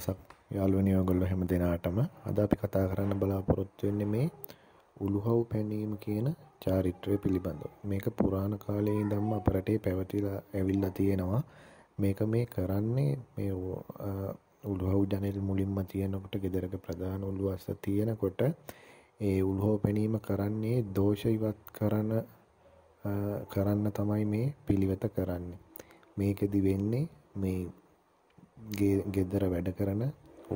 දවසක් යාලුවනි ඔයගොල්ලෝ හැම දෙනාටම අද අපි කතා කරන්න බලාපොරොත්තු වෙන්නේ මේ උළුහව් පැනීම කියන චාරිත්‍රය පිළිබඳව. මේක පුරාණ කාලයේ ඉඳන්ම අප රටේ පැවතිලා ඇවිල්ලා තියෙනවා. මේක මේ කරන්නේ මේ උළුහව් ජනෙල් මුලින්ම තියෙනකොට ගෙදරක ප්‍රධාන උළු අස්ස තියෙනකොට ඒ උළුහව් පැනීම කරන්නේ දෝෂ ඉවත් කරන කරන්න තමයි මේ පිළිවෙත කරන්නේ. මේකෙදි වෙන්නේ මේ ගෙදර වැඩ කරන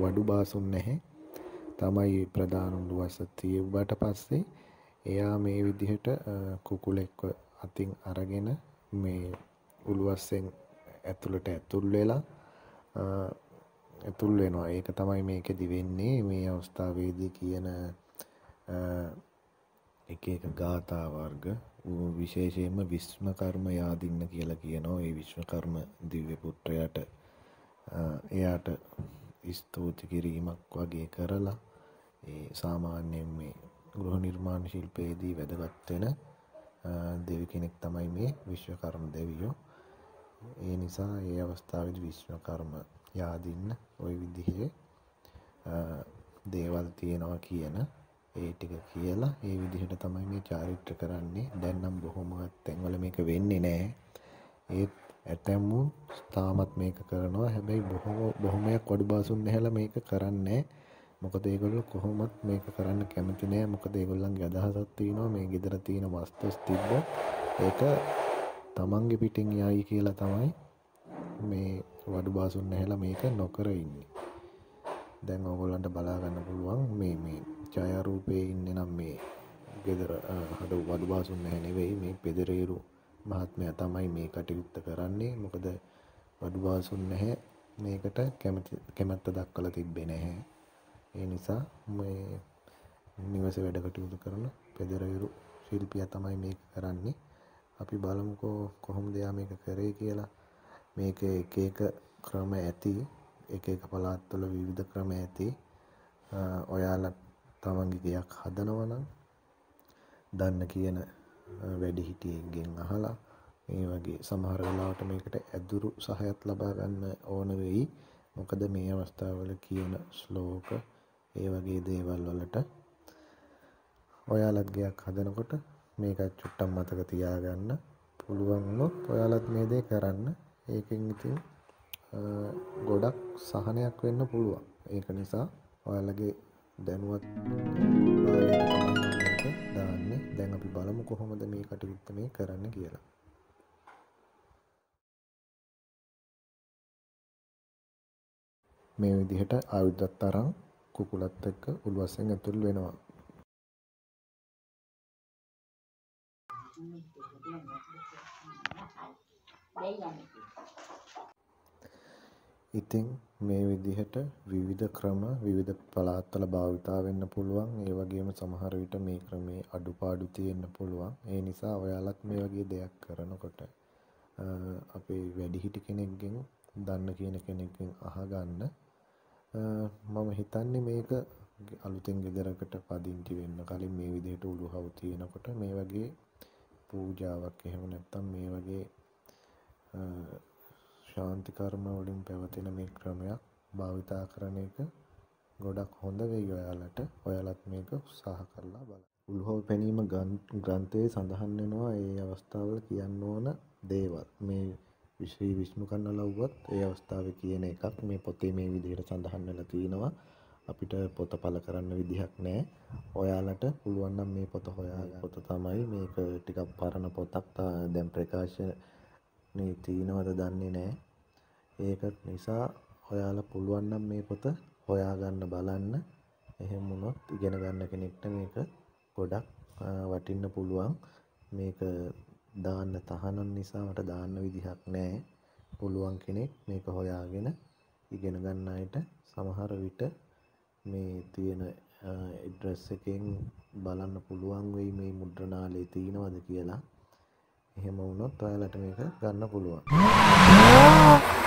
වඩු බාසුන් නැහැ තමයි ප්‍රධානුන්ඩුවස තියව්වට පස්සේ එයා මේ විදිහට කුකුලෙක්ව අතින් අරගෙන මේ උළුවස්සෙන් ඇතුළට ඇතුල් වෙලා ඇතුල් වෙනවා ඒක තමයි මේක දිවෙන්නේ මේ අවස්ථාවේදී කියන එක එක ගාථා වර්ග විශේෂයෙන්ම විශ්ම කර්ම යාදින්න කියලා කියනවා ඒ විශ්ව කර්ම දිව්‍ය පුත්‍රයාට එයාට ස්තූති කිරීමක් වගේ කරලා ඒ සාමාන්‍යයෙන් මේ ගෘහ නිර්මාණ ශිල්පයේදී වැදගත්වෙන දෙවි කෙනෙක් තමයි මේ විශ්වකර්ම දෙවියෝ ඒ නිසා ඒ අවස්ථාවද විශ්වකර්ම යාදින්න ඔය විදිහේ දේවල් තියෙනවා කියන ඒ ටික කියලා ඒ විදිහට තමයි මේ චාරිත්‍ර කරන්නේ දැන්නම් බොහොමත් තැන්වල මේක වෙන්නේ නෑ ඒත් ඇතැම්මුන් තාමත් මේක කරනවා හැබැයි බොහෝ බොහොමයක් කොඩු බාසුන් හැල මේක කරන්නේ මොකද ඒගොල්ල කොහොමත් මේක කරන්න කැමතිනෑ මොකද ඒගොල්ලන්ගේ අදහසත්තිනවා මේ ගෙදර තියෙන වස්තුස් තිබ්බ ඒක තමන්ගේ පිටිං යයි කියලා තමයි මේ වඩු බාසුන් හැලා මේක නොකර ඉන්නේ දැන් ඕගොල්ලන්ට බලාගන්න පුළුවන් මේ මේ ජයරූපය ඉන්න නම් මේ ගෙදර හඩු වඩු බාසුන් නැහැ නෙවෙයි මේ පෙදරේරු මහත්මයා තමයි මේ කටයුත්ත කරන්නේ මොකද බඩු බාසුන් නැහැ මේකට කැමති කැමැත්ත දක්වලා තිබ්බේ නැහැ. ඒ නිසා මේ නිවසේ වැඩ කටයුතු කරන පෙදරවිරු ශිල්පියා තමයි මේක කරන්නේ. අපි බලමුකෝ කොහොමද යා මේක කරේ කියලා. මේක එක එක ක්‍රම ඇති. එක එක පළාත්වල විවිධ ක්‍රම ඇති. ඔයාලා තමන්ගේ ගයක් හදනවා නම් දන්න කියන වැඩිහිටියෙක්ගෙන් අහලා මේ වගේ සමහර වෙලාවට මේකට ඇදුරු සහයත් ලබා ගන්න ඕන වෙයි. මොකද මේ අවස්ථාවල කියන ශ්ලෝක ඒ වගේ දේවල් වලට ඔයාලත් ගයක් හදනකොට මේකත් චුට්ටක් මතක තියාගන්න. පුළුවන් වුණොත් ඔයාලත් මේ දේ කරන්න. ඒකෙන් ඉතින් ගොඩක් සහනයක් වෙන්න පුළුවන් ඒක නිසා ඔයාලගේ දැනුවත් දාන්නේ දැන් අපි බලමු කොහොමද මේ කටයුත්ත මේ කරන්න කියලා මේ විදිහට ආයුධත් අරන් කුකුලත් එක්ක උළුවස්සෙන් ඇතුල් වෙනවා. ඉතින් මේ විදිහට විවිධ ක්‍රම විවිධ පළාත්වල භාවිතා වෙන්න පුළුවන්. ඒ වගේම සමහර විට මේ ක්‍රමේ අඩුපාඩු තියෙන්න පුළුවන්. ඒ නිසා ඔයාලත් මේ වගේ දෙයක් කරනකොට අපේ වැඩිහිටි කෙනෙක්ගෙන් දන්න කියන කෙනෙක්ගෙන් අහගන්න මම හිතන්නේ මේක අලුතෙන් ගෙදරකට පදිංචි වෙන්න කලින් මේ විදිහට උළුහව් තියෙනකොට මේ වගේ පූජාවක් එහෙම නැත්නම් මේ වගේ ශාන්ති කර්ම වලින් පැවතෙන මේ ක්‍රමයක් භාවිතා කරන එක ගොඩක් හොඳ වෙයි ඔයාලට. ඔයාලත් මේක උත්සාහ කරලා බලන්න. උළුහව් පැනීම ග්‍රන්ථයේ සඳහන් වෙනවා ඒ අවස්ථාවල කියන්න ඕන දේවල්. මේ විශ්‍රී විෂ්ණු කන්නලව්වත් ඒ අවස්ථාව කියන එකක් මේ පොතේ මේ විදිහට සඳහන් වෙලා තියෙනවා අපිට පොත පළ කරන්න විදිහක් නෑ ඔයාලට පුළුවන් නම් මේ පොත හොයාගන්න පොත තමයි මේක ටිකක් පරණ පොතක් දැන් ප්‍රකාශනේ තියෙනවද දන්නේ නෑ ඒක නිසා ඔයාලා පුළුවන් නම් මේ පොත හොයාගන්න බලන්න එහෙම වුණොත් ඉගෙන ගන්න කෙනෙක්ට මේක ගොඩක් වටින්න පුළුවන් මේක දාන්න තහනම් නිසා මට දාන්න විදිහක් නැහැ. පුළුවන් කෙනෙක් මේක හොයාගෙන ඉගෙන ගන්න අයට සමහර විට මේ තියෙන ඇඩ්‍රස් එකෙන් බලන්න පුළුවන් වෙයි මේ මුද්‍රණාලේ තියෙනවද කියලා. එහෙම වුණොත් ඔයාලට මේක ගන්න පුළුවන්.